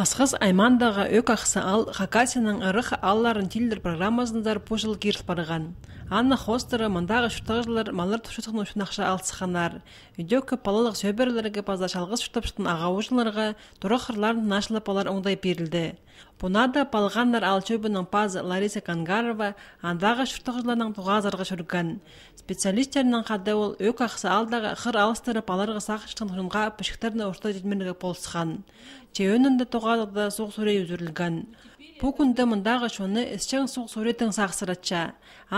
Асхас аймандаға өк ақсы ал, Хакасияның ырық алларын тилдер программасындар пошыл кирт барыған анна Хостер мандағы шуртагы малар тупшутуктун учун акча алсыканар үйдө көп балалык сөөбөрлөргө база жалгыз шутопшуттун агабы жыларга турак ырларын алар оңдой берилди буна пазы лариса кангарова андагы шуртак жыларның туга зарга шүргөн специалисттердин кадабыл өк акса алдагы кыр алыстырып аларга сакчтын хунга пишиктерди оштой жетмерге болсуган чеөнүндө тугадыгда сук сүрөй Бу күндө мұндағы шоны ісчен сук сақсыратша. сагсыратча.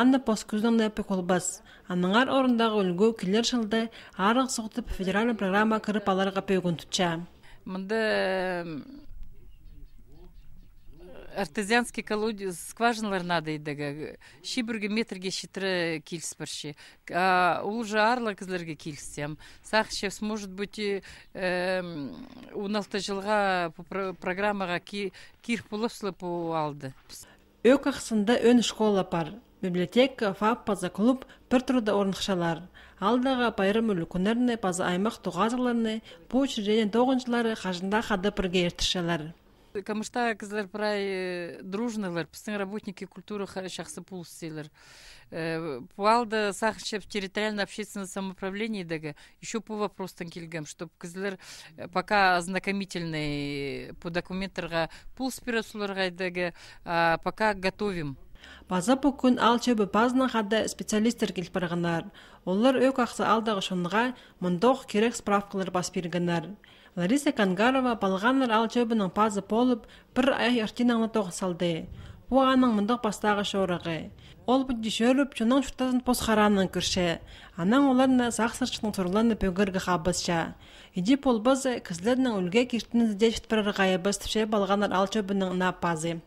Анны поскузның нәпе қолбас. Аныңар орындағы үлгі келер шылды арық суктып федералың программа кіріп аларға пөйгін тутча. Мында артезианский колодец скважиналар надыйдыгы ши бирге метрге шитри келиспирши ул же арла кызларга келиссем сахшев может быть он алты жылға программаға кир алды өк ақысында өн школа бар библиотека фаб паза клуб бир турда орнукшалар алдагы байрам өлкүнөрүнө паза аймақ тугазыларыны бу учреждение тогунчулары кажында хады камышта кыздар прай э, дружнылар біздің работники культуры жақсы пул істейлер э, пуалда сахчеп территориально общественное самоуправление деге еще по вопростан келгем чтоб кызлер э, пока ознакомительный по документарға пул спирасуларга деге а, пока готовим База бүкін ал чөбі базына қада специалистер келпіргінар. Олар өк ақсы алдағы шуныға мұндоқ керек справкалар бас бергінар. Лариса Кангарова балғаныр ал чөбінің болып, бір ай артинаңы тоғы салды. Бұл аның мұндық бастағы шорығы. Ол бұдді шөріп, жұның шұртасын посқараның кірше, Анан оларына сақсыршының тұрланы пөгіргі қабызша. Иди пол базы, кізлерінің үлге кештінің зде шітпірір ғайыбыз түше балғанар ал чөбінің напазы.